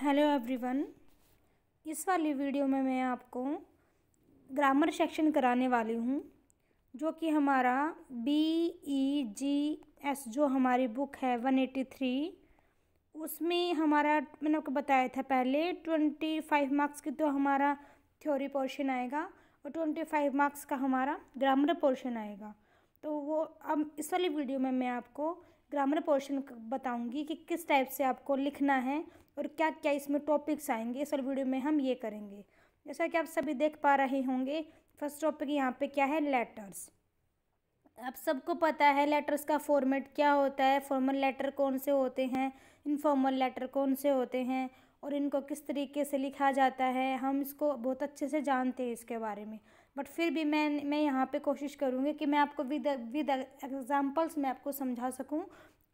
hello everyone इस वाली video में मैं आपको ग्रामर सेक्शन कराने वाली हूँ जो कि हमारा बी ई जी एस जो हमारी बुक है वन एटी थ्री उसमें हमारा मैंने आपको बताया था पहले ट्वेंटी फाइव मार्क्स की तो हमारा थ्योरी पोर्शन आएगा और ट्वेंटी फाइव मार्क्स का हमारा ग्रामर पोर्शन आएगा तो वो अब इस वाली वीडियो में मैं आपको ग्रामर पोर्शन बताऊंगी कि किस टाइप से आपको लिखना है और क्या क्या इसमें टॉपिक्स आएंगे इस वीडियो में हम ये करेंगे जैसा कि आप सभी देख पा रहे होंगे फर्स्ट टॉपिक यहाँ पे क्या है लेटर्स आप सबको पता है लेटर्स का फॉर्मेट क्या होता है फॉर्मल लेटर कौन से होते हैं इनफॉर्मल लेटर कौन से होते हैं और इनको किस तरीके से लिखा जाता है हम इसको बहुत अच्छे से जानते हैं इसके बारे में बट फिर भी मैं मैं यहाँ पे कोशिश करूँगी कि मैं आपको विद विद एग्ज़ाम्पल्स मैं आपको समझा सकूँ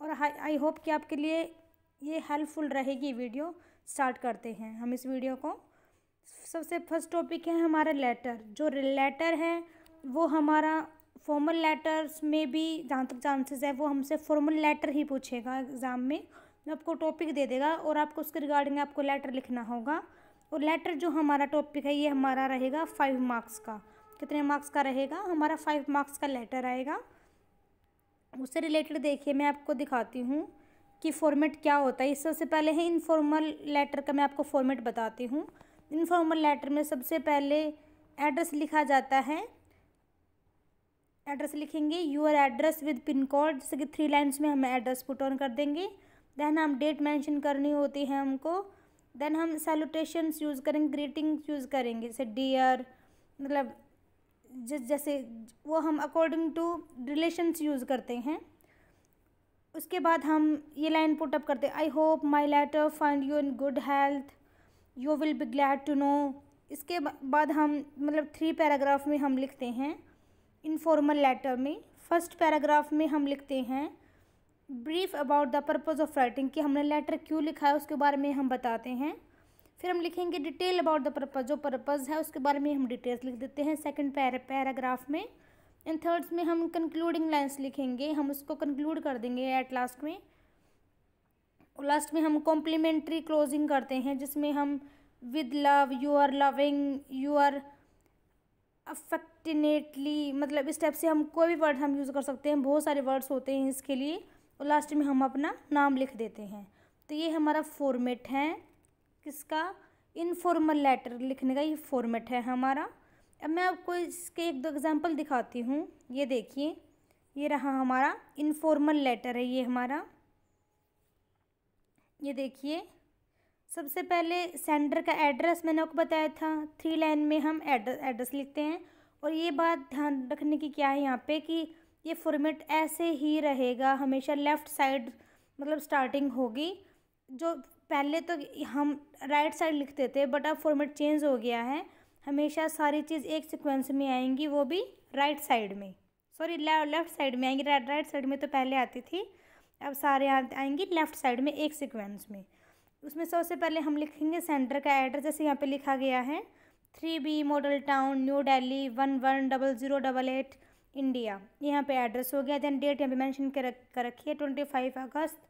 और आई होप कि आपके लिए ये हेल्पफुल रहेगी वीडियो स्टार्ट करते हैं हम इस वीडियो को सबसे फर्स्ट टॉपिक है हमारा लेटर जो लेटर है वो हमारा फॉर्मल लेटर्स में भी जहाँ तक चांसेस है वो हमसे फॉर्मल लेटर ही पूछेगा एग्ज़ाम में आपको टॉपिक दे देगा और आपको उसके रिगार्डिंग आपको लेटर लिखना होगा और लेटर जो हमारा टॉपिक है ये हमारा रहेगा फाइव मार्क्स का कितने मार्क्स का रहेगा हमारा फाइव मार्क्स का लेटर आएगा उससे रिलेटेड देखिए मैं आपको दिखाती हूँ कि फॉर्मेट क्या होता है इस सबसे पहले है इनफॉर्मल लेटर का मैं आपको फॉर्मेट बताती हूँ इनफॉर्मल लेटर में सबसे पहले एड्रेस लिखा जाता है एड्रेस लिखेंगे your address with pin code जैसे कि थ्री लाइन्स में हम एड्रेस पुट ऑन कर देंगे देन हम डेट मेंशन करनी होती है हमको देन हम सैलुटेशंस यूज़ करेंगे ग्रीटिंग्स यूज़ करेंगे जैसे डियर मतलब जैसे वो हम अकॉर्डिंग टू रिलेशंस यूज़ करते हैं उसके बाद हम ये लाइन पुट अप करते I hope my letter find you in good health you will be glad to know इसके बाद हम मतलब थ्री पैराग्राफ में हम लिखते हैं इनफॉर्मल लेटर में फर्स्ट पैराग्राफ में हम लिखते हैं brief about the purpose of writing कि हमने लेटर क्यों लिखा है उसके बारे में हम बताते हैं फिर हम लिखेंगे डिटेल अबाउट द पर्पज़ जो पर्पज़ है उसके बारे में हम डिटेल्स लिख देते हैं सेकेंड पैराग्राफ में एंड थर्ड्स में हम कंक्लूडिंग लाइन्स लिखेंगे हम उसको कंक्लूड कर देंगे एट लास्ट में लास्ट में हम कॉम्प्लीमेंट्री क्लोजिंग करते हैं जिसमें हम with love your loving your affectionately मतलब इस टाइप से हम कोई भी वर्ड हम यूज़ कर सकते हैं बहुत सारे वर्ड्स होते हैं इसके लिए और लास्ट में हम अपना नाम लिख देते हैं तो ये हमारा फॉर्मेट है किसका इनफॉर्मल लेटर लिखने का ये फॉर्मेट है हमारा अब मैं आपको इसके एक दो एग्ज़ाम्पल दिखाती हूँ ये देखिए ये रहा हमारा इनफॉर्मल लेटर है ये हमारा ये देखिए सबसे पहले सेंडर का एड्रेस मैंने आपको बताया था थ्री लाइन में हम एड्रेस एड्रेस लिखते हैं और ये बात ध्यान रखने की क्या है यहाँ पे कि ये फॉर्मेट ऐसे ही रहेगा हमेशा लेफ़्ट साइड मतलब स्टार्टिंग होगी जो पहले तो हम राइट साइड लिखते थे बट अब फॉर्मेट चेंज हो गया है हमेशा सारी चीज़ एक सिक्वेंस में आएंगी वो भी राइट साइड में सॉरी लेफ्ट साइड में आएंगी राइट राइट साइड में तो पहले आती थी अब सारे आएंगी लेफ़्ट साइड में एक सिक्वेंस में उसमें सबसे पहले हम लिखेंगे सेंटर का एड्रेस जैसे यहाँ पे लिखा गया है three B model town New Delhi one one double zero double eight India यहाँ पे एड्रेस हो गया देन डेट यहाँ पे मेंशन कर कर रखी है ट्वेंटी फाइव अगस्त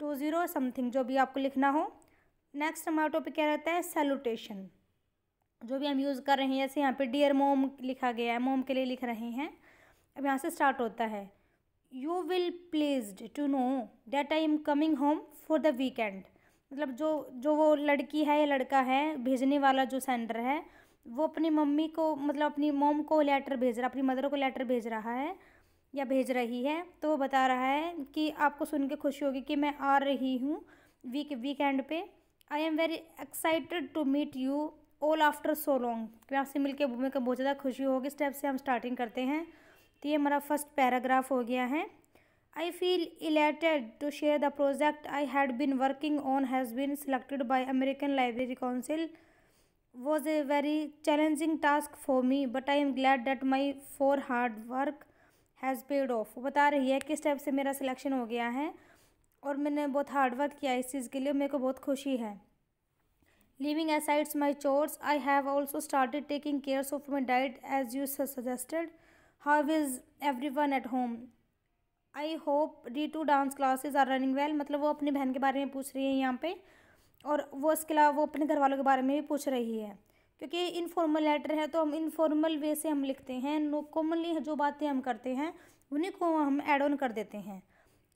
टू ज़ीरो समथिंग जो भी आपको लिखना हो नेक्स्ट हमारा टॉपिक क्या रहता है सैल्यूटेशन जो भी हम यूज़ कर रहे हैं जैसे यहाँ पे डियर मोम लिखा गया है मोम के लिए लिख रहे हैं अब यहाँ से स्टार्ट होता है you will pleased to know that I am coming home for the weekend मतलब जो जो वो लड़की है या लड़का है भेजने वाला जो सेंडर है वो अपनी मम्मी को मतलब अपनी मोम को लेटर भेज रहा अपनी मदर को लेटर भेज रहा है या भेज रही है तो वो बता रहा है कि आपको सुन के खुशी होगी कि मैं आ रही हूँ वीक वीकेंड पे I am very excited to meet you all after so long क्या से मिलकर को बहुत ज़्यादा खुशी होगी इस टाइप से हम स्टार्टिंग करते हैं तो ये हमारा फर्स्ट पैराग्राफ हो गया है I feel elated to share the project I had been working on has been selected by American library council was a very challenging task for me but I am glad that my for hard work has paid off बता रही है किस type से मेरा selection हो गया है और मैंने बहुत हार्ड वर्क किया इस चीज़ के लिए मेरे को बहुत खुशी है living asides my chores I have also also taking cares of my diet as you suggested how is everyone at home I hope the two dance classes are running well मतलब वो अपनी बहन के बारे में पूछ रही है यहाँ पे और वो इसके अलावा वो अपने घर वालों के बारे में भी पूछ रही है क्योंकि इनफॉर्मल लेटर है तो हम इनफॉर्मल वे से हम लिखते हैं नो कॉमनली जो बातें हम करते हैं उन्हीं को हम ऐड ऑन कर देते हैं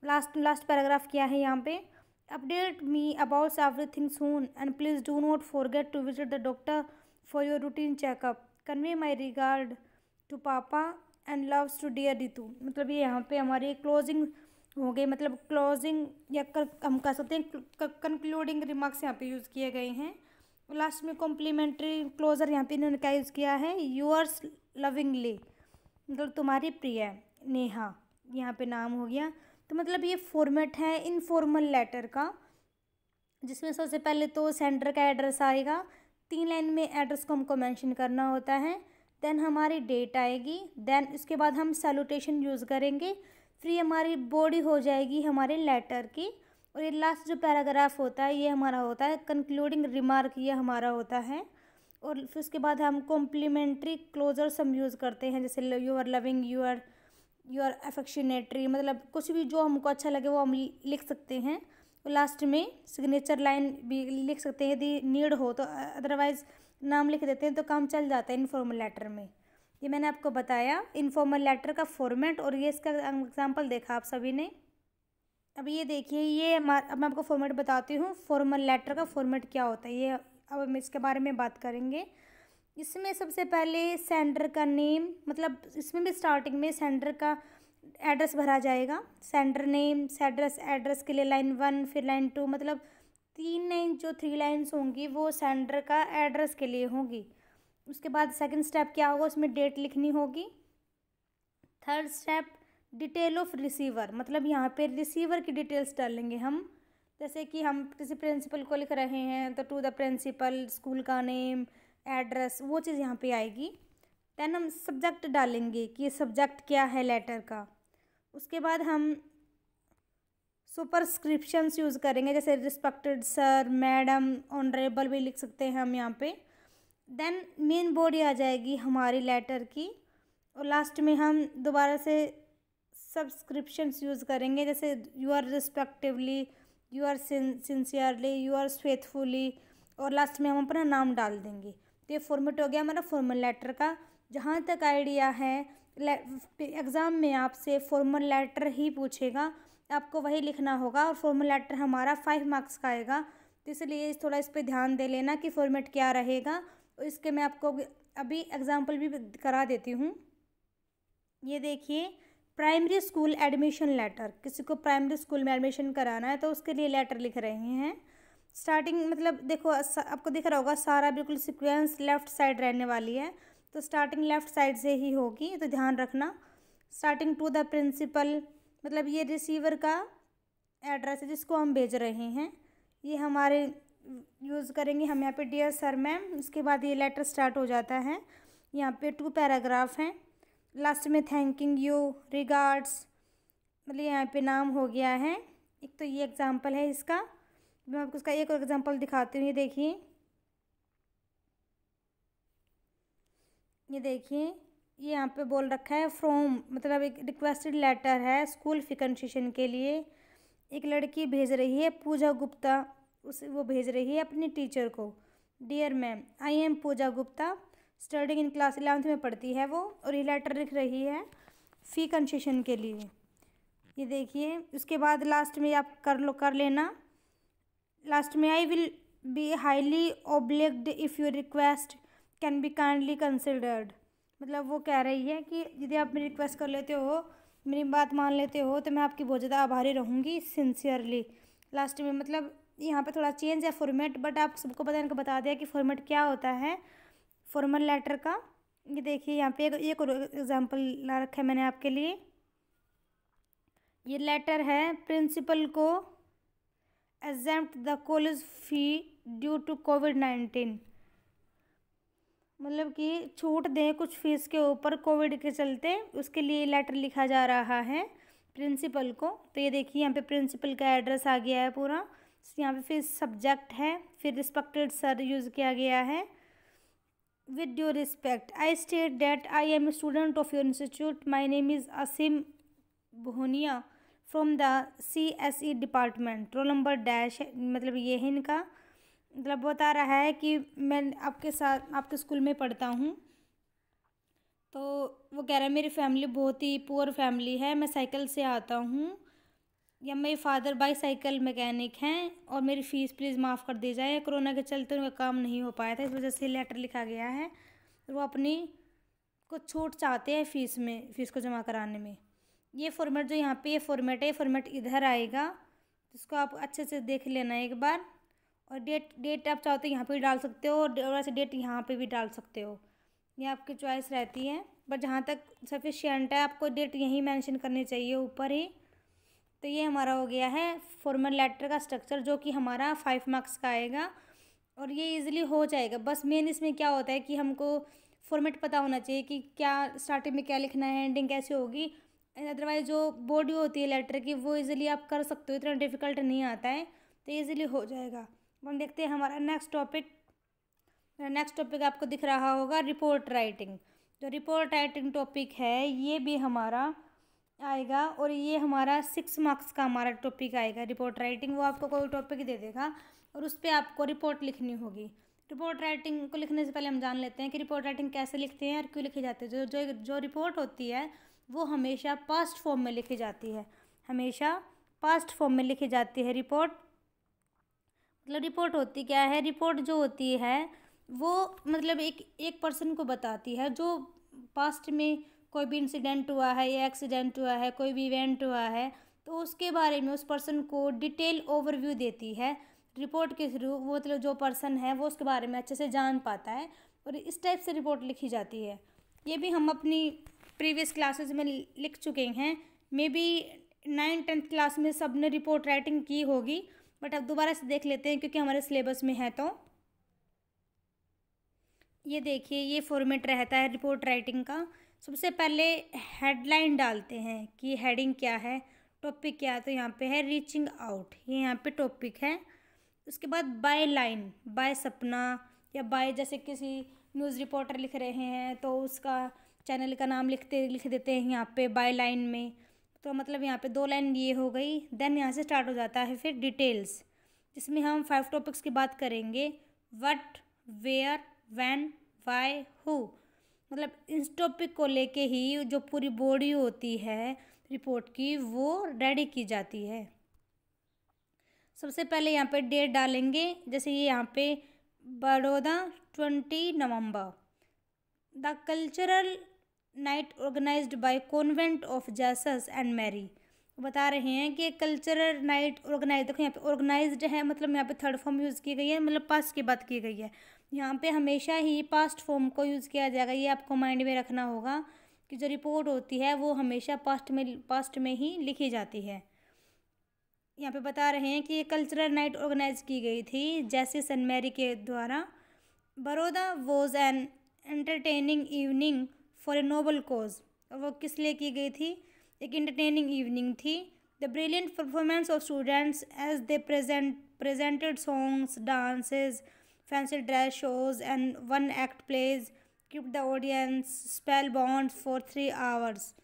लास्ट लास्ट पैराग्राफ क्या है यहाँ पर Update me about everything soon and please do not forget to visit the doctor for your routine checkup convey my regard to papa and loves to dear Ritu मतलब ये यहाँ पे हमारी क्लोजिंग हो गई मतलब क्लोजिंग या कर, हम कह सकते हैं कंक्लूडिंग रिमार्क्स यहाँ पे यूज़ किए गए हैं लास्ट में कॉम्प्लीमेंट्री क्लोजर यहाँ पे इन्होंने क्या यूज़ किया है यूअर्स लविंगली मतलब तुम्हारी प्रिय नेहा यहाँ पे नाम हो गया तो मतलब ये फॉर्मेट है इनफॉर्मल लेटर का जिसमें सबसे पहले तो सेंटर का एड्रेस आएगा तीन लाइन में एड्रेस को हमको मेंशन करना होता है देन हमारी डेट आएगी देन उसके बाद हम सैल्यूटेशन यूज़ करेंगे फिर ये हमारी बॉडी हो जाएगी हमारे लेटर की और ये लास्ट जो पैराग्राफ होता है ये हमारा होता है कंक्लूडिंग रिमार्क ये हमारा होता है और फिर उसके बाद हम कॉम्प्लीमेंट्री क्लोजर्स हम यूज़ करते हैं जैसे your loving your your affectionately मतलब कुछ भी जो हमको अच्छा लगे वो हम लिख सकते हैं लास्ट में सिग्नेचर लाइन भी लिख सकते हैं यदि नीड हो तो अदरवाइज़ नाम लिख देते हैं तो काम चल जाता है इनफॉर्मल लेटर में ये मैंने आपको बताया इनफॉर्मल लेटर का फॉर्मेट और ये इसका एग्जाम्पल देखा आप सभी ने अब ये देखिए ये अब मैं आपको फॉर्मेट बताती हूँ फॉर्मल लेटर का फॉर्मेट क्या होता है ये अब हम इसके बारे में बात करेंगे इसमें सबसे पहले सेंडर का नेम मतलब इसमें भी स्टार्टिंग में सेंडर का एड्रेस भरा जाएगा सेंडर नेम सेड्रेस एड्रेस के लिए लाइन वन फिर लाइन टू मतलब तीन लाइन जो थ्री लाइन्स होंगी वो सेंडर का एड्रेस के लिए होगी उसके बाद सेकंड स्टेप क्या होगा उसमें डेट लिखनी होगी third step detail of receiver मतलब यहाँ पे रिसीवर की डिटेल्स डालेंगे हम जैसे कि हम किसी प्रिंसिपल को लिख रहे हैं तो टू द प्रिंसिपल स्कूल का नेम एड्रेस वो चीज़ यहाँ पे आएगी देन हम सब्जेक्ट डालेंगे कि ये सब्जेक्ट क्या है लेटर का उसके बाद हम सुपरस्क्रिप्शंस यूज़ करेंगे जैसे रिस्पेक्टेड सर मैडम ऑनरेबल भी लिख सकते हैं हम यहाँ पे देन मेन बॉडी आ जाएगी हमारी लेटर की और लास्ट में हम दोबारा से सब्सक्रिप्शंस यूज़ करेंगे जैसे your respectively your sincerely your faithfully और लास्ट में हम अपना नाम डाल देंगे तो ये फॉर्मेट हो गया हमारा फॉर्मल लेटर का जहाँ तक आइडिया है एग्ज़ाम में आपसे फॉर्मल लेटर ही पूछेगा आपको वही लिखना होगा और फॉर्मल लेटर हमारा फाइव मार्क्स का आएगा तो इसलिए थोड़ा इस पर ध्यान दे लेना कि फॉर्मेट क्या रहेगा और इसके मैं आपको अभी एग्ज़ाम्पल भी करा देती हूँ ये देखिए प्राइमरी स्कूल एडमिशन लेटर किसी को प्राइमरी स्कूल में एडमिशन कराना है तो उसके लिए लेटर लिख रहे हैं स्टार्टिंग मतलब देखो आपको दिख रहा होगा सारा बिल्कुल सिक्वेंस लेफ़्ट साइड रहने वाली है तो स्टार्टिंग लेफ़्ट साइड से ही होगी तो ध्यान रखना स्टार्टिंग टू द प्रिंसिपल मतलब ये रिसीवर का एड्रेस है जिसको हम भेज रहे हैं ये हमारे यूज़ करेंगे हम यहाँ पे डियर सर मैम उसके बाद ये लेटर स्टार्ट हो जाता है यहाँ पे टू पैराग्राफ हैं लास्ट में थैंकिंग यू रिगार्ड्स मतलब यहाँ पे नाम हो गया है एक तो ये एग्ज़ाम्पल है इसका मैं आपको उसका एक और एग्जांपल दिखाती हूँ ये देखिए ये देखिए ये यहाँ पे बोल रखा है फ्रॉम मतलब एक रिक्वेस्टेड लेटर है स्कूल फी के लिए एक लड़की भेज रही है पूजा गुप्ता उस वो भेज रही है अपनी टीचर को dear ma'am I am Pooja Gupta studying in class eleventh में पढ़ती है वो और ये लेटर लिख रही है फ़ी कंसेशन के लिए ये देखिए उसके बाद लास्ट में आप कर लो कर लेना लास्ट में I will be highly obliged if you request can be kindly considered मतलब वो कह रही है कि यदि आप मेरी रिक्वेस्ट कर लेते हो मेरी बात मान लेते हो तो मैं आपकी बहुत ज़्यादा आभारी रहूँगी सिंसियरली लास्ट में मतलब यहाँ पे थोड़ा चेंज है फॉर्मेट बट आप सबको पता इनको बता दिया कि फॉर्मेट क्या होता है फॉर्मल लेटर का ये देखिए यहाँ पे एक और एग्ज़ाम्पल ला रखा है मैंने आपके लिए ये लेटर है प्रिंसिपल को exempt the college fee due to COVID nineteen मतलब कि छूट दें कुछ फीस के ऊपर कोविड के चलते उसके लिए लेटर लिखा जा रहा है प्रिंसिपल को तो ये देखिए यहाँ पे प्रिंसिपल का एड्रेस आ गया है पूरा यहाँ पे फिर सब्जेक्ट है फिर रिस्पेक्टेड सर यूज़ किया गया है with due respect I state that I am student of your institute my name is Aseem Bhonia from the C S E department roll number dash मतलब ये है इनका मतलब बता रहा है कि मैं आपके साथ आपके स्कूल में पढ़ता हूँ तो वो कह रहा है मेरी फैमिली बहुत ही पुअर फैमिली है मैं साइकिल से आता हूँ या मेरे फादर बाई साइकिल मैकेनिक हैं और मेरी फ़ीस प्लीज़ माफ़ कर दी जाए कोरोना के चलते उनका काम नहीं हो पाया था इस वजह से लेटर लिखा गया है वो अपनी कुछ छूट चाहते हैं फ़ीस में फ़ीस को जमा कराने में ये फॉर्मेट जो यहाँ पे ये फॉर्मेट है ये फॉर्मेट इधर आएगा जिसको इसको आप अच्छे से देख लेना एक बार और डेट डेट आप चाहो तो यहाँ पे भी डाल सकते हो और वैसे डेट यहाँ पे भी डाल सकते हो ये आपकी चॉइस रहती है बट जहाँ तक सफिशियंट है आपको डेट यहीं मैंशन करनी चाहिए ऊपर ही तो ये हमारा हो गया है फॉर्मेट लेटर का स्ट्रक्चर जो कि हमारा फाइव मार्क्स का आएगा और ये इजीली हो जाएगा बस मेन इसमें क्या होता है कि हमको फॉर्मेट पता होना चाहिए कि क्या स्टार्टिंग में क्या लिखना है एंडिंग कैसे होगी अदरवाइज जो बॉडी होती है लेटर की वो ईजिली आप कर सकते हो इतना डिफिकल्ट नहीं आता है तो ईजिली हो जाएगा हम देखते हैं हमारा नेक्स्ट टॉपिक नेक्स्ट टॉपिक आपको दिख रहा होगा रिपोर्ट राइटिंग जो रिपोर्ट राइटिंग टॉपिक है ये भी हमारा आएगा और ये हमारा सिक्स मार्क्स का हमारा टॉपिक आएगा रिपोर्ट राइटिंग वो आपको कोई टॉपिक दे देगा और उस पर आपको रिपोर्ट लिखनी होगी रिपोर्ट राइटिंग को लिखने से पहले हम जान लेते हैं कि रिपोर्ट राइटिंग कैसे लिखते हैं और क्यों लिखी जाती है जो जो जो रिपोर्ट होती है वो हमेशा पास्ट फॉर्म में लिखी जाती है हमेशा पास्ट फॉर्म में लिखी जाती है रिपोर्ट मतलब रिपोर्ट होती क्या है रिपोर्ट जो होती है वो मतलब एक एक पर्सन को बताती है जो पास्ट में कोई भी इंसिडेंट हुआ है या एक्सीडेंट हुआ है कोई भी इवेंट हुआ है तो उसके बारे में उस पर्सन को डिटेल ओवरव्यू देती है रिपोर्ट के थ्रू वो मतलब जो पर्सन है वो उसके बारे में अच्छे से जान पाता है और इस टाइप से रिपोर्ट लिखी जाती है ये भी हम अपनी प्रीवियस क्लासेस में लिख चुके हैं maybe nine tenth class में सब ने रिपोर्ट राइटिंग की होगी बट अब दोबारा से देख लेते हैं क्योंकि हमारे सिलेबस में है तो ये देखिए ये फॉर्मेट रहता है रिपोर्ट राइटिंग का सबसे पहले हेडलाइन डालते हैं कि हेडिंग क्या है टॉपिक क्या है तो यहाँ पे है रीचिंग आउट ये यहाँ पे टॉपिक है उसके बाद बाय लाइन बाय सपना या बाय जैसे किसी न्यूज़ रिपोर्टर लिख रहे हैं तो उसका चैनल का नाम लिखते लिख देते हैं यहाँ पे बाय लाइन में तो मतलब यहाँ पे दो लाइन ये हो गई देन यहाँ से स्टार्ट हो जाता है फिर डिटेल्स जिसमें हम फाइव टॉपिक्स की बात करेंगे what where when why who मतलब इस टॉपिक को लेके ही जो पूरी बॉडी होती है रिपोर्ट की वो रेडी की जाती है सबसे पहले यहाँ पे डेट डालेंगे जैसे ये यहाँ पे Baroda twenty November the cultural night organise by convent of Jesus and Mary बता रहे हैं कि कल्चरल नाइट ऑर्गेनाइज देखो यहाँ पे ऑर्गेनाइज है मतलब यहाँ पे थर्ड फॉर्म यूज़ की गई है मतलब पास्ट की बात की गई है यहाँ पे हमेशा ही पास्ट फॉर्म को यूज़ किया जाएगा ये आपको माइंड में रखना होगा कि जो रिपोर्ट होती है वो हमेशा पास्ट में पास्ट में ही लिखी जाती है यहाँ पे बता रहे हैं कि ये कल्चरल नाइट ऑर्गेनाइज की गई थी जैसे सन मैरी के द्वारा Baroda was an entertaining evening for a noble cause और वो किस लिए की गई थी एक इंटरटेनिंग इवनिंग थी the brilliant performance of students as they present presented songs dances fancy dress shows and one act plays keep the audience spellbound for three hours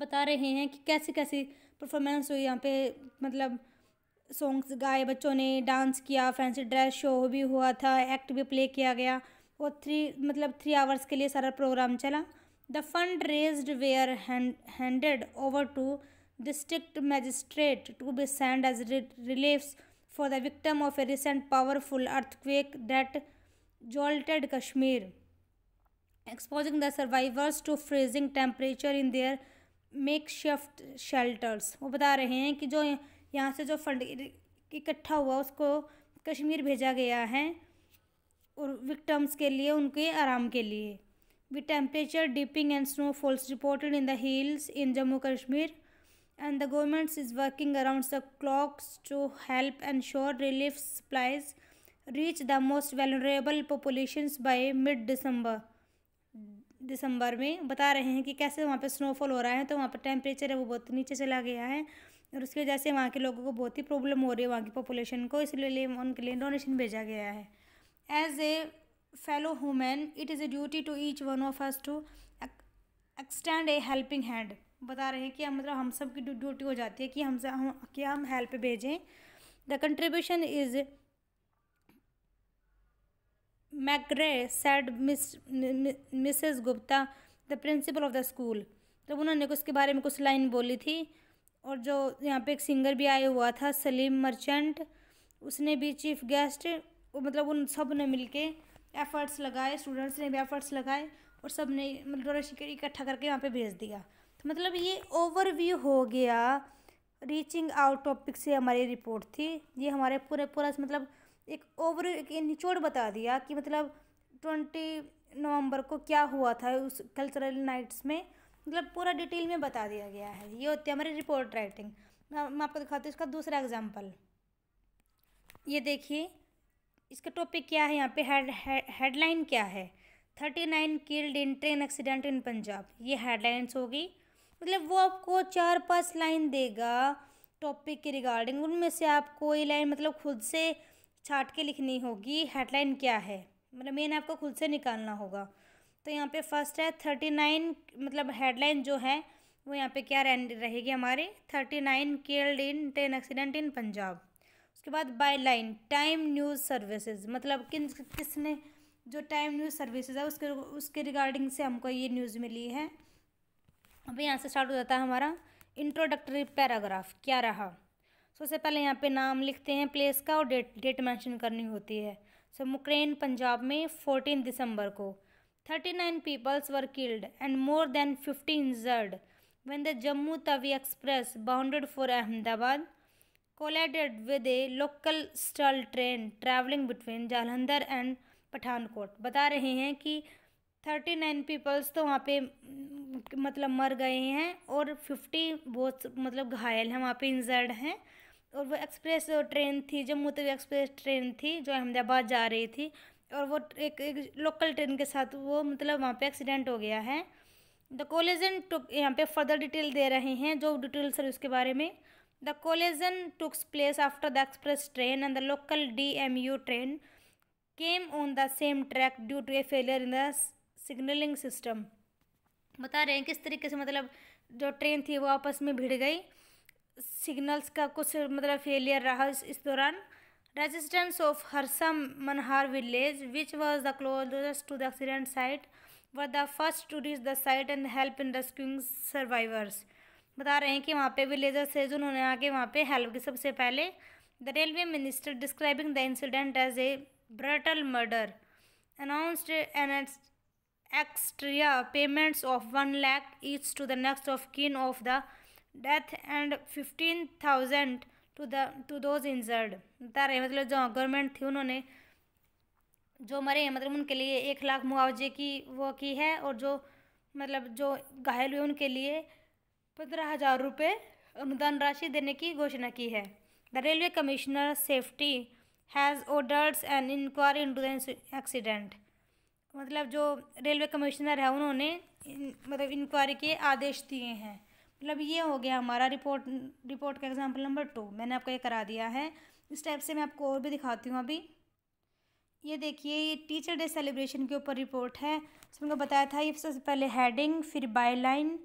बता रहे हैं कि कैसी कैसी परफॉर्मेंस हुई यहाँ पे मतलब सॉन्ग्स गाए बच्चों ने डांस किया फैंसी ड्रेस शो भी हुआ था एक्ट भी प्ले किया गया वो थ्री मतलब थ्री आवर्स के लिए सारा प्रोग्राम चला the fund raised were handed over to district magistrate to be send as relief for the victim of a recent powerful earthquake that jolted Kashmir exposing the survivors to freezing temperature in their makeshift shelters वो बता रहे हैं कि जो यहाँ से जो fund इकट्ठा हुआ उसको कश्मीर भेजा गया है और विक्टम्स के लिए उनके आराम के लिए with temperature dipping and snow falls reported in hills in Jammu Kashmir and the governments is working around the clocks to help ensure relief supplies reach the most vulnerable population by mid December दिसंबर में बता रहे हैं कि कैसे वहाँ पर snowfall हो रहा है तो वहाँ पर टेम्परेचर है वो बहुत नीचे चला गया है और उसकी वजह से वहाँ के लोगों को बहुत ही प्रॉब्लम हो रही है वहाँ की पॉपुलेशन को इसलिए उनके लिए डोनेशन भेजा गया है as a fellow human it is a duty to each one of us to extend a helping hand बता रहे हैं कि मतलब हम सब की ड्यूटी हो जाती है कि हम हम कि हम हेल्प भेजें the contribution is meagre said miss Mrs Gupta the principal of the school तब उन्होंने उसके बारे में कुछ लाइन बोली थी और जो यहाँ पे एक सिंगर भी आया हुआ था सलीम मर्चेंट उसने भी चीफ गेस्ट मतलब उन सब ने मिल के एफ़र्ट्स लगाए स्टूडेंट्स ने भी एफ़र्ट्स लगाए और सब ने मतलब रश इकट्ठा करके वहाँ पे भेज दिया तो मतलब ये ओवरव्यू हो गया रीचिंग आउट टॉपिक से हमारी रिपोर्ट थी ये हमारे पूरे पूरा मतलब एक ओवर एक निचोड़ बता दिया कि मतलब ट्वेंटी नवंबर को क्या हुआ था उस कल्चरल नाइट्स में मतलब पूरा डिटेल में बता दिया गया है ये होती है हमारी रिपोर्ट राइटिंग मैं आपको दिखाती हूँ इसका दूसरा एग्जाम्पल ये देखिए इसका टॉपिक क्या है यहाँ पे हेड हेडलाइन क्या है thirty nine killed in train accident in Punjab ये हेडलाइंस होगी मतलब वो आपको चार पांच लाइन देगा टॉपिक के रिगार्डिंग उनमें से आपको ये लाइन मतलब खुद से छाट के लिखनी होगी हेडलाइन क्या है मतलब मेन आपको खुद से निकालना होगा तो यहाँ पे फर्स्ट है थर्टी नाइन मतलब हेडलाइन जो है वो यहाँ पे क्या रहेगी हमारे thirty nine killed in train accident in Punjab उसके बाद byline time news services मतलब किन किसने जो टाइम न्यूज़ सर्विसेज है उसके उसके रिगार्डिंग से हमको ये न्यूज़ मिली है अब यहाँ से स्टार्ट हो जाता है हमारा इंट्रोडक्टरी पैराग्राफ क्या रहा सबसे पहले यहाँ पे नाम लिखते हैं प्लेस का और डेट डेट मैंशन करनी होती है सो so, मुक्रेन पंजाब में फोर्टीन दिसंबर को thirty nine peoples were killed and more than fifty injured when the Jammu Tawi express bounded for Ahmedabad collided with a local stall train traveling between Jalandhar and Pathankot बता रहे हैं कि थर्टी नाइन पीपल्स तो वहाँ पे मतलब मर गए हैं और फिफ्टी बहुत मतलब घायल हैं वहाँ पे इंजर्ड हैं और वो एक्सप्रेस ट्रेन थी जम्मू तवी एक्सप्रेस ट्रेन थी जो अहमदाबाद जा रही थी और वो एक, एक लोकल ट्रेन के साथ वो मतलब वहाँ पे एक्सीडेंट हो गया है द एंड यहाँ पे फर्दर डिटेल दे रहे हैं जो डिटेल सर उसके बारे में The collision took place after the express train and the local DMU train came on the same track due to a failure in the signalling system बता रहे हैं किस तरीके से मतलब जो ट्रेन थी वो आपस में भिड़ गई सिग्नल्स का कुछ मतलब फेलियर रहा इस, इस दौरान residents of Harsa Manhar village which was the closest to the accident site were the first to reach the site and help in rescuing survivors बता रहे हैं कि वहाँ पे विलेजर्स है उन्होंने आके वहाँ पे हेल्प की सबसे पहले the railway minister describing the incident as a brutal murder announced an ex gratia payments of one lakh each to the next of kin of the death and fifteen thousand to the to those injured बता रहे हैं मतलब जो government थी उन्होंने जो मरे हैं मतलब उनके लिए एक लाख मुआवजे की वो की है और जो मतलब जो घायल हुए उनके लिए पंद्रह हज़ार रुपये अनुदान राशि देने की घोषणा की है the railway commissioner safety has orders an inquiry in to the accident मतलब जो रेलवे कमिश्नर है उन्होंने मतलब इंक्वायरी के आदेश दिए हैं मतलब ये हो गया हमारा रिपोर्ट रिपोर्ट का एग्जाम्पल नंबर टू मैंने आपको ये करा दिया है इस टाइप से मैं आपको और भी दिखाती हूँ अभी ये देखिए ये टीचर डे सेलिब्रेशन के ऊपर रिपोर्ट है इसमें बताया था ये सबसे पहले हेडिंग फिर बाई लाइन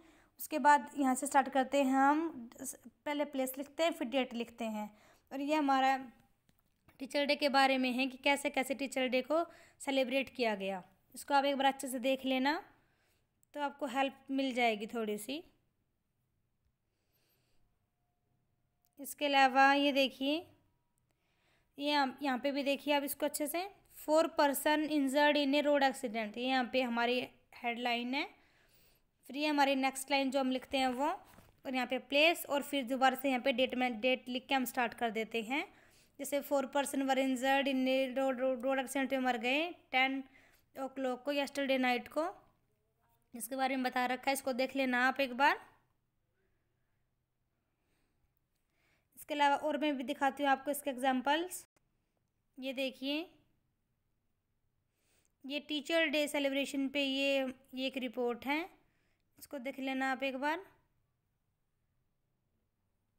उसके बाद यहाँ से स्टार्ट करते हैं हम पहले प्लेस लिखते हैं फिर डेट लिखते हैं और ये हमारा टीचर डे के बारे में है कि कैसे कैसे टीचर डे को सेलिब्रेट किया गया इसको आप एक बार अच्छे से देख लेना तो आपको हेल्प मिल जाएगी थोड़ी सी इसके अलावा ये देखिए ये यहाँ पे भी देखिए आप इसको अच्छे से four person injured in a road accident ये यहाँ पे हमारी हेडलाइन है फिर ये हमारी नेक्स्ट लाइन जो हम लिखते हैं वो और यहाँ पे प्लेस और फिर दोबारा से यहाँ पे डेट में डेट लिख के हम स्टार्ट कर देते हैं जैसे four person were injured in road road accident में मर गए टेन ओ क्लॉक को यस्टरडे नाइट को इसके बारे में बता रखा है इसको देख लेना आप एक बार इसके अलावा और मैं भी दिखाती हूँ आपको इसके एग्जाम्पल्स ये देखिए ये टीचर डे सेलिब्रेशन पे ये ये एक रिपोर्ट है इसको देख लेना आप एक बार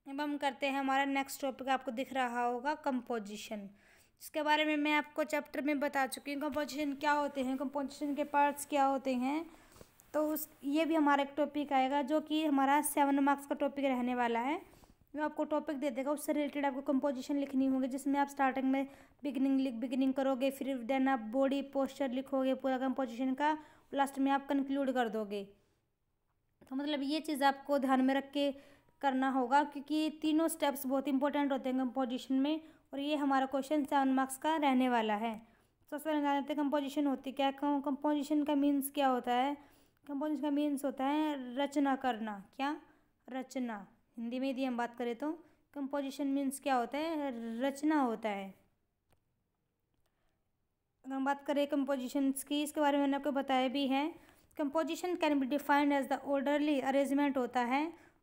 अब हम करते हैं हमारा नेक्स्ट टॉपिक आपको दिख रहा होगा कंपोजिशन इसके बारे में मैं आपको चैप्टर में बता चुकी हूँ कंपोजिशन क्या होते हैं कंपोजिशन के पार्ट्स क्या होते हैं तो उस ये भी हमारा एक टॉपिक आएगा जो कि हमारा सेवन मार्क्स का टॉपिक रहने वाला है वो आपको टॉपिक दे देगा उससे रिलेटेड आपको कंपोजिशन लिखनी होगी जिसमें आप स्टार्टिंग में बिगनिंग लिख बिगनिंग करोगे फिर देन आप बॉडी पोस्चर लिखोगे पूरा कंपोजिशन का लास्ट में आप कंक्लूड कर दोगे तो मतलब ये चीज़ आपको ध्यान में रख के करना होगा क्योंकि तीनों स्टेप्स बहुत इंपॉर्टेंट होते हैं कंपोजिशन में और ये हमारा क्वेश्चन सेवन मार्क्स का रहने वाला है तो सबसे पहले हैं कंपोजिशन होती क्या कंपोजिशन का मीन्स क्या होता है कंपोजिशन का मीन्स होता है रचना करना क्या रचना हिंदी में यदि हम बात करें तो कंपोजिशन मीन्स क्या होता है रचना होता है अगर हम बात करें कंपोजिशंस की इसके बारे में मैंने आपको बताया भी है composition can be defined as the orderly arrangement होता है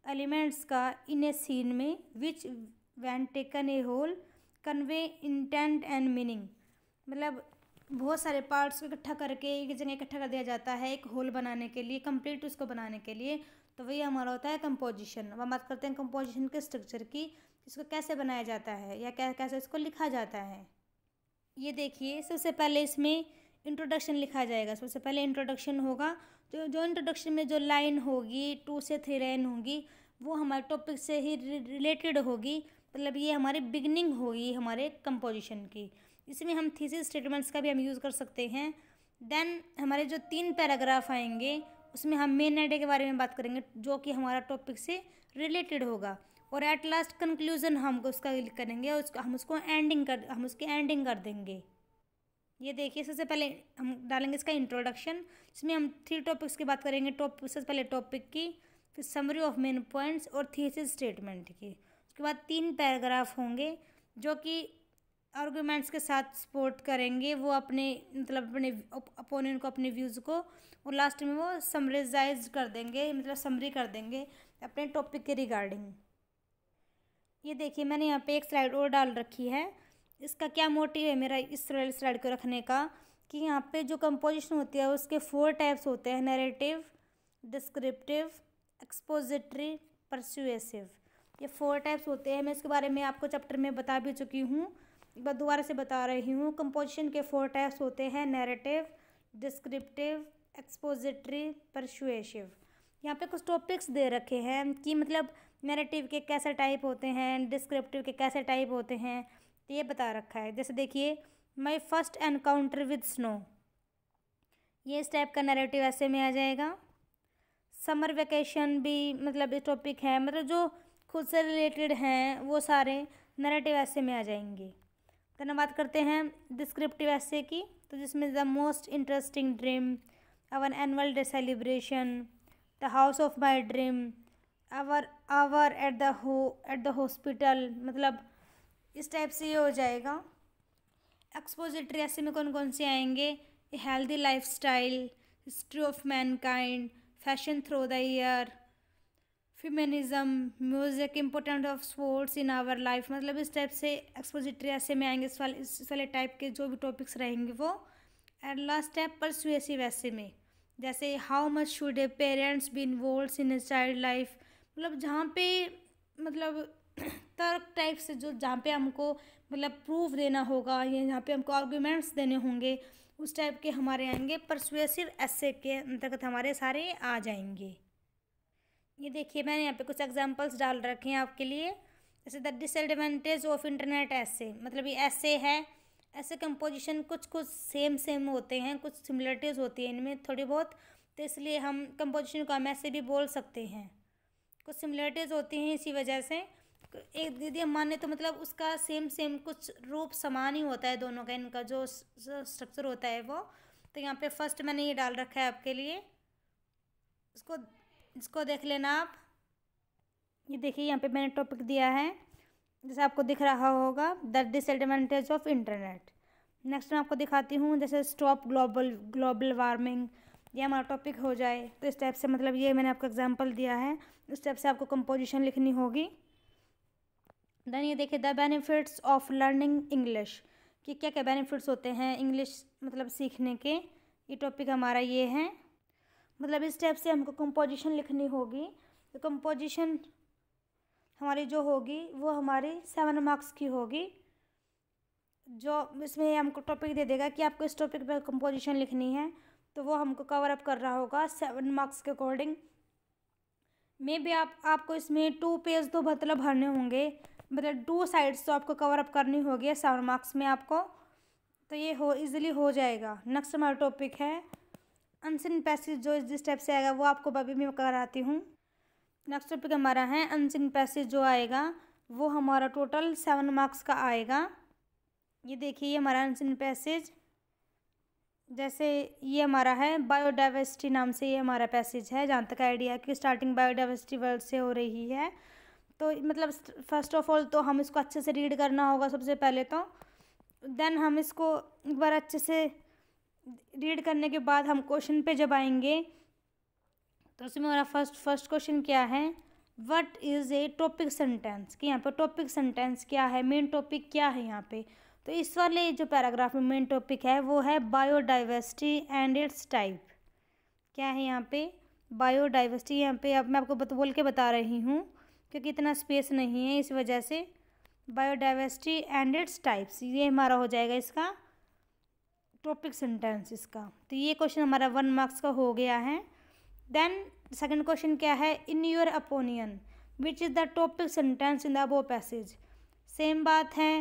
एलिमेंट्स का इन ए सीन में which when taken a whole convey intent and meaning मतलब बहुत सारे पार्ट्स को इकट्ठा करके एक जगह इकट्ठा कर दिया जाता है एक होल बनाने के लिए कंप्लीट उसको बनाने के लिए तो वही हमारा होता है कंपोजिशन अब हम बात करते हैं कंपोजिशन के स्ट्रक्चर की इसको कैसे बनाया जाता है या कैसे इसको लिखा जाता है ये देखिए सबसे पहले इसमें इंट्रोडक्शन लिखा जाएगा सबसे पहले इंट्रोडक्शन होगा जो जो इंट्रोडक्शन में जो लाइन होगी टू से थ्री लाइन होगी वो हमारे टॉपिक से ही रिलेटेड होगी मतलब ये हमारी बिगनिंग होगी हमारे कंपोजिशन की इसमें हम थीसिस स्टेटमेंट्स का भी हम यूज़ कर सकते हैं देन हमारे जो तीन पैराग्राफ आएंगे उसमें हम मेन आइडिया के बारे में बात करेंगे जो कि हमारा टॉपिक से रिलेटेड होगा और एट लास्ट कंक्लूज़न हम उसका करेंगे उसका हम उसको एंडिंग कर हम उसकी एंडिंग कर देंगे ये देखिए सबसे पहले हम डालेंगे इसका इंट्रोडक्शन इसमें हम थ्री टॉपिक्स की बात करेंगे टॉप सबसे पहले टॉपिक की फिर समरी ऑफ मेन पॉइंट्स और थीसिस स्टेटमेंट की उसके बाद तीन पैराग्राफ होंगे जो कि आर्गूमेंट्स के साथ सपोर्ट करेंगे वो अपने मतलब अपने अपोनेंट को अपने व्यूज़ को और लास्ट में वो समरीजाइज कर देंगे मतलब समरी कर देंगे अपने टॉपिक के रिगार्डिंग ये देखिए मैंने यहाँ पे एक स्लाइड और डाल रखी है इसका क्या मोटिव है मेरा इस रोल स्लाइड को रखने का कि यहाँ पे जो कंपोजिशन होती है उसके फोर टाइप्स होते हैं नरेटिव डिस्क्रिप्टिव एक्सपोजिटरी परसुएसिव ये फोर टाइप्स होते हैं मैं इसके बारे में आपको चैप्टर में बता भी चुकी हूँ एक बार दोबारा से बता रही हूँ कंपोजिशन के फोर टाइप्स होते हैं नैरेटिव डिस्क्रिप्टिव एक्सपोजिटरी परसुएसिव यहाँ पे कुछ टॉपिक्स दे रखे हैं कि मतलब नैरेटिव के कैसे टाइप होते हैं डिस्क्रिप्टिव के कैसे टाइप होते हैं तो ये बता रखा है जैसे देखिए my first encounter with snow ये इस टाइप का नरेटिव ऐसे में आ जाएगा समर वेकेशन भी मतलब इस टॉपिक है मतलब जो खुद से रिलेटेड हैं वो सारे नरेटिव ऐसे में आ जाएंगे देन बात करते हैं डिस्क्रिप्टिव ऐसे की तो जिसमें the most interesting dream our annual day celebration the house of my dream our our at the ho at the hospital मतलब इस टाइप से ये हो जाएगा एक्सपोजिटरी ऐसे में कौन कौन से आएंगे healthy lifestyle history of mankind fashion through the year feminism music important of sports in our life मतलब इस टाइप से एक्सपोजिटरी ऐसे में आएंगे इस वाले इस वाले टाइप के जो भी टॉपिक्स रहेंगे वो एंड लास्ट पर परसुएसिव वैसे में जैसे how much should a parents be involve in child life मतलब जहाँ पे मतलब हर टाइप से जो जहाँ पे हमको मतलब प्रूफ देना होगा या जहाँ पे हमको आर्ग्यूमेंट्स देने होंगे उस टाइप के हमारे आएंगे परसुएसिव ऐसे के अंतर्गत हमारे सारे आ जाएंगे ये देखिए मैंने यहाँ पे कुछ एग्जांपल्स डाल रखे हैं आपके लिए जैसे द डिसएडवांटेज ऑफ इंटरनेट ऐसे मतलब ये ऐसे है ऐसे कंपोजिशन कुछ कुछ सेम सेम होते हैं कुछ सिमिलरिटीज़ होती है इनमें थोड़ी बहुत तो इसलिए हम कंपोजिशन को हम ऐसे भी बोल सकते हैं कुछ सिमिलरिटीज़ होती हैं इसी वजह से एक दीदी हम माने तो मतलब उसका सेम सेम कुछ रूप समान ही होता है दोनों का इनका जो स्ट्रक्चर होता है वो तो यहाँ पे फर्स्ट मैंने ये डाल रखा है आपके लिए इसको इसको देख लेना आप ये देखिए यहाँ पे मैंने टॉपिक दिया है जैसे आपको दिख रहा होगा the disadvantage of internet next मैं आपको दिखाती हूँ जैसे स्टॉप ग्लोबल ग्लोबल वार्मिंग ये हमारा टॉपिक हो जाए तो इस टाइप से मतलब ये मैंने आपको एग्जांपल दिया है इस टाइप से आपको कंपोजिशन लिखनी होगी देन ये देखिए the benefits of learning English कि क्या क्या बेनिफिट्स होते हैं इंग्लिश मतलब सीखने के ये टॉपिक हमारा ये है मतलब इस टाइप से हमको कंपोजिशन लिखनी होगी तो कंपोजिशन हमारी जो होगी वो हमारी सेवन मार्क्स की होगी जो इसमें हमको टॉपिक दे देगा कि आपको इस टॉपिक पर कंपोजिशन लिखनी है तो वो हमको कवर अप कर रहा होगा सेवन मार्क्स के अकॉर्डिंग मे बी आप आपको इसमें टू पेज तो मतलब भरने होंगे मतलब टू साइड्स तो आपको कवर अप करनी होगी सेवन मार्क्स में आपको तो ये हो ईजिली हो जाएगा नेक्स्ट हमारा टॉपिक है अनसिन पैसेज जो जिस टाइप से आएगा वो आपको अभी में कराती हूँ नेक्स्ट टॉपिक हमारा है अनसिन पैसेज जो आएगा वो हमारा टोटल सेवन मार्क्स का आएगा ये देखिए ये हमारा अनसिन पैसेज जैसे ये हमारा है बायोडाइवर्सिटी नाम से ये हमारा पैसेज है जहाँ तक आइडिया कि स्टार्टिंग बायोडाइवर्सिटी वर्ल्ड से हो रही है तो मतलब फर्स्ट ऑफ ऑल तो हम इसको अच्छे से रीड करना होगा सबसे पहले तो देन हम इसको एक बार अच्छे से रीड करने के बाद हम क्वेश्चन पे जब आएंगे तो उसमें हमारा फर्स्ट फर्स्ट क्वेश्चन क्या है what is a topic sentence कि यहाँ पर टॉपिक सेंटेंस क्या है मेन टॉपिक क्या है यहाँ पे तो इस वाले जो पैराग्राफ में मेन टॉपिक है वो है बायोडाइवर्सिटी एंड इट्स टाइप क्या है यहाँ पे बायोडाइवर्सिटी यहाँ पे अब मैं आपको बोल के बता रही हूँ क्योंकि इतना स्पेस नहीं है इस वजह से बायोडाइवर्सिटी एंड इट्स टाइप्स ये हमारा हो जाएगा इसका टॉपिक सेंटेंस इसका तो ये क्वेश्चन हमारा वन मार्क्स का हो गया है देन सेकंड क्वेश्चन क्या है in your opinion which is the topic sentence in the वो पैसेज सेम बात है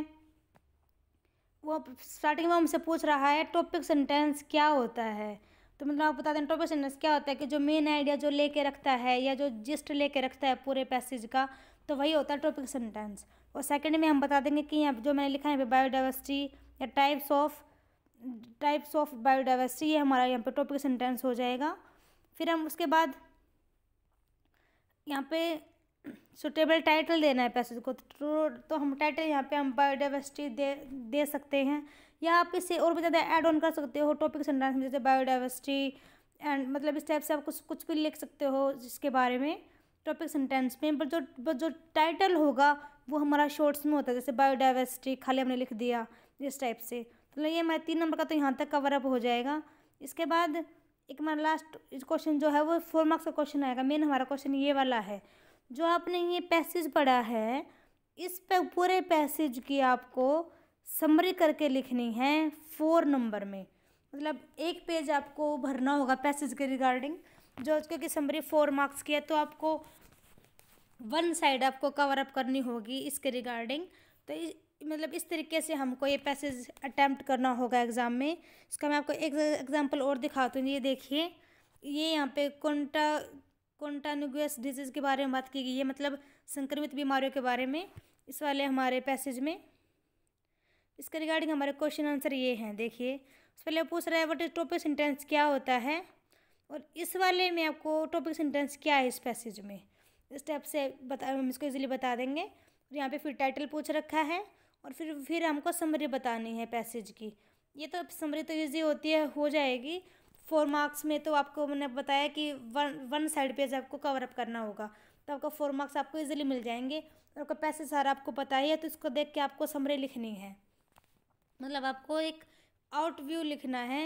वो स्टार्टिंग में हमसे पूछ रहा है टॉपिक सेंटेंस क्या होता है तो मतलब आप बता दें टॉपिक सेंटेंस क्या होता है कि जो मेन आइडिया जो लेके रखता है या जो जिस्ट लेके रखता है पूरे पैसेज का तो वही होता है टॉपिक सेंटेंस और सेकंड में हम बता देंगे कि यहाँ जो मैंने लिखा है यहाँ पे बायोडाइवर्सिटी या types of types of biodiversity ये हमारा यहाँ पे टॉपिक सेंटेंस हो जाएगा फिर हम उसके बाद यहाँ पे सुटेबल टाइटल देना है पैसेज को तो, तो हम टाइटल यहाँ पे हम बायोडाइवर्सिटी दे दे सकते हैं या आप इसे और भी ज़्यादा एड ऑन कर सकते हो टॉपिक सेंटेंस में जैसे बायोडाइवर्सिटी एंड मतलब इस टाइप से आप कुछ कुछ भी लिख सकते हो जिसके बारे में टॉपिक सेंटेंस में बट जो बट जो टाइटल होगा वो हमारा शॉर्ट्स में होता है जैसे बायोडाइवर्सिटी खाली हमने लिख दिया इस टाइप से तो ये हमारे तीन नंबर का तो यहाँ तक कवर अप हो जाएगा इसके बाद एक हमारा लास्ट क्वेश्चन जो है वो फोर मार्क्स का क्वेश्चन आएगा मेन हमारा क्वेश्चन ये वाला है जो आपने ये पैसेज पढ़ा है इस पे पूरे पैसेज की आपको समरी करके लिखनी है फोर नंबर में मतलब एक पेज आपको भरना होगा पैसेज के रिगार्डिंग जो क्योंकि समरी फोर मार्क्स की है तो आपको वन साइड आपको कवर अप करनी होगी इसके रिगार्डिंग तो इस, मतलब इस तरीके से हमको ये पैसेज अटैम्प्ट करना होगा एग्ज़ाम में इसका मैं आपको एक एग्ज़ाम्पल और दिखाती हूँ ये देखिए ये यहाँ पे कोंटा कोंटानुगस डिजीज़ के बारे में बात की गई है मतलब संक्रमित बीमारियों के बारे में इस वाले हमारे पैसेज में इसके रिगार्डिंग हमारे क्वेश्चन आंसर ये हैं देखिए उस पहले पूछ रहा है वट इज़ टॉपिक सेंटेंस क्या होता है और इस वाले में आपको टॉपिक सेंटेंस क्या है इस पैसेज में इस टाइप से बता हम इसको इजीली बता देंगे और यहाँ पे फिर टाइटल पूछ रखा है और फिर फिर हमको समरी बतानी है पैसेज की ये तो समरी तो ईजी होती है हो जाएगी फोर मार्क्स में तो आपको मैंने बताया कि वन वन साइड पेज आपको कवर अप करना होगा तो आपको फोर मार्क्स आपको ईजिली मिल जाएंगे और आपका पैसेज सारा आपको पता ही है तो इसको देख के आपको समरी लिखनी है मतलब आपको एक आउट व्यू लिखना है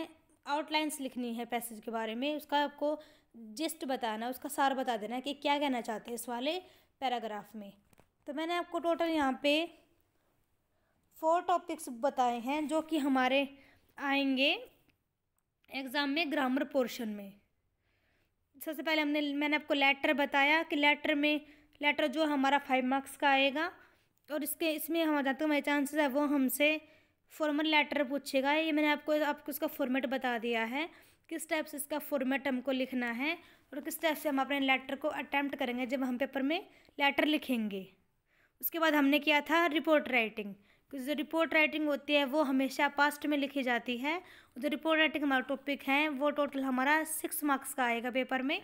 आउटलाइंस लिखनी है पैसेज के बारे में उसका आपको जिस्ट बताना है उसका सार बता देना है कि क्या कहना चाहते हैं इस वाले पैराग्राफ में तो मैंने आपको टोटल यहाँ पे फोर टॉपिक्स बताए हैं जो कि हमारे आएंगे एग्ज़ाम में ग्रामर पोर्शन में सबसे पहले हमने मैंने आपको लेटर बताया कि लेटर में लेटर जो हमारा फाइव मार्क्स का आएगा और इसके इसमें हम जाते हमारे चांसेस है वो हमसे फॉर्मल लेटर पूछेगा ये मैंने आपको आपको इसका फॉर्मेट बता दिया है किस टाइप से इसका फॉर्मेट हमको लिखना है और किस टाइप से हम अपने लेटर को अटैम्प्ट करेंगे जब हम पेपर में लेटर लिखेंगे उसके बाद हमने किया था रिपोर्ट राइटिंग जो रिपोर्ट राइटिंग होती है वो हमेशा पास्ट में लिखी जाती है जो रिपोर्ट राइटिंग हमारा टॉपिक है वो टोटल हमारा सिक्स मार्क्स का आएगा पेपर में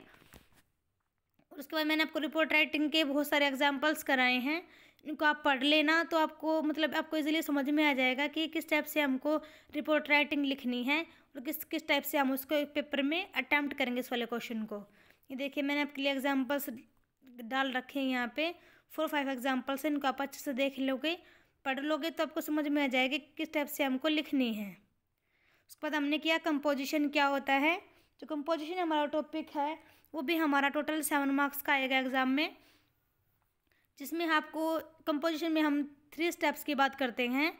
उसके बाद मैंने आपको रिपोर्ट राइटिंग के बहुत सारे एग्जाम्पल्स कराए हैं को आप पढ़ लेना तो आपको मतलब आपको इजीली समझ में आ जाएगा कि किस टाइप से हमको रिपोर्ट राइटिंग लिखनी है और किस किस टाइप से हम उसको पेपर में अटैम्प्ट करेंगे इस वाले क्वेश्चन को ये देखिए मैंने आपके लिए एग्जाम्पल्स डाल रखे हैं यहाँ पे फोर फाइव एग्जाम्पल्स हैं इनको आप अच्छे से देख लोगे पढ़ लोगे तो आपको समझ में आ जाएगा कि किस टाइप से हमको लिखनी है उसके बाद हमने किया कंपोजिशन क्या होता है जो कंपोजिशन हमारा टॉपिक है वो भी हमारा टोटल सेवन मार्क्स का आएगा एग्ज़ाम में जिसमें आपको कंपोजिशन में हम थ्री स्टेप्स की बात करते हैं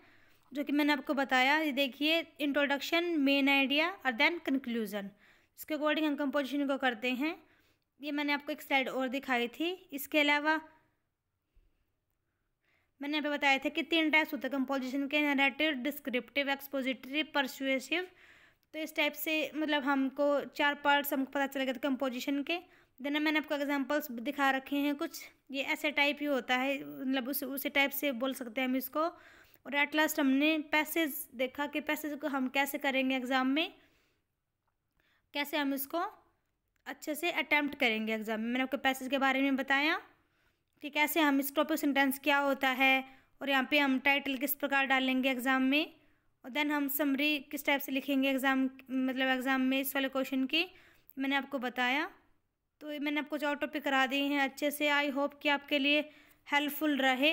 जो कि मैंने आपको बताया ये देखिए इंट्रोडक्शन मेन आइडिया और देन कंक्लूज़न इसके अकॉर्डिंग हम कंपोजिशन को करते हैं ये मैंने आपको एक स्लाइड और दिखाई थी इसके अलावा मैंने यहाँ पे बताया था कि तीन टाइप्स होते हैं कंपोजिशन के नरेटिव डिस्क्रिप्टिव एक्सपोजिटरी परसुएसिव तो इस टाइप से मतलब हमको चार पार्ट्स हमको पता चलेगा तो कंपोजिशन के देन मैंने आपको एग्जांपल्स दिखा रखे हैं कुछ ये ऐसे टाइप ही होता है मतलब उस उसी टाइप से बोल सकते हैं हम इसको और एट लास्ट हमने पैसेज देखा कि पैसेज को हम कैसे करेंगे एग्ज़ाम में कैसे हम इसको अच्छे से अटैम्प्ट करेंगे एग्ज़ाम में मैंने आपको पैसेज के बारे में बताया कि कैसे हम इस टॉपिक सेंटेंस क्या होता है और यहाँ पे हम टाइटल किस प्रकार डालेंगे एग्ज़ाम में और देन हम समरी किस टाइप से लिखेंगे एग्ज़ाम मतलब एग्ज़ाम में इस वाले क्वेश्चन की मैंने आपको बताया तो मैंने आपको चार टॉपिक करा दिए हैं अच्छे से आई होप कि आपके लिए हेल्पफुल रहे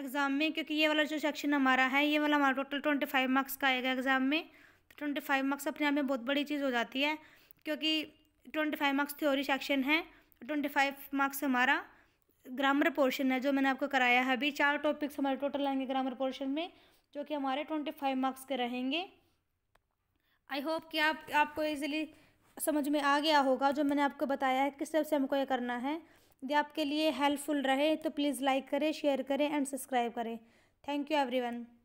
एग्ज़ाम में क्योंकि ये वाला जो सेक्शन हमारा है ये वाला हमारा टोटल ट्वेंटी फाइव मार्क्स का आएगा एग्ज़ाम में तो ट्वेंटी फाइव मार्क्स अपने आप में बहुत बड़ी चीज़ हो जाती है क्योंकि twenty five marks theory section है ट्वेंटी फाइव मार्क्स हमारा ग्रामर पोर्शन है जो मैंने आपको कराया है अभी चार टॉपिक्स हमारे टोटल आएंगे ग्रामर पोर्शन में जो कि हमारे ट्वेंटी फाइव मार्क्स के रहेंगे आई होप कि आप आपको ईजिली समझ में आ गया होगा जो मैंने आपको बताया है किस तरह से हमको ये करना है यदि आपके लिए हेल्पफुल रहे तो प्लीज़ लाइक करें शेयर करें एंड सब्सक्राइब करें थैंक यू एवरीवन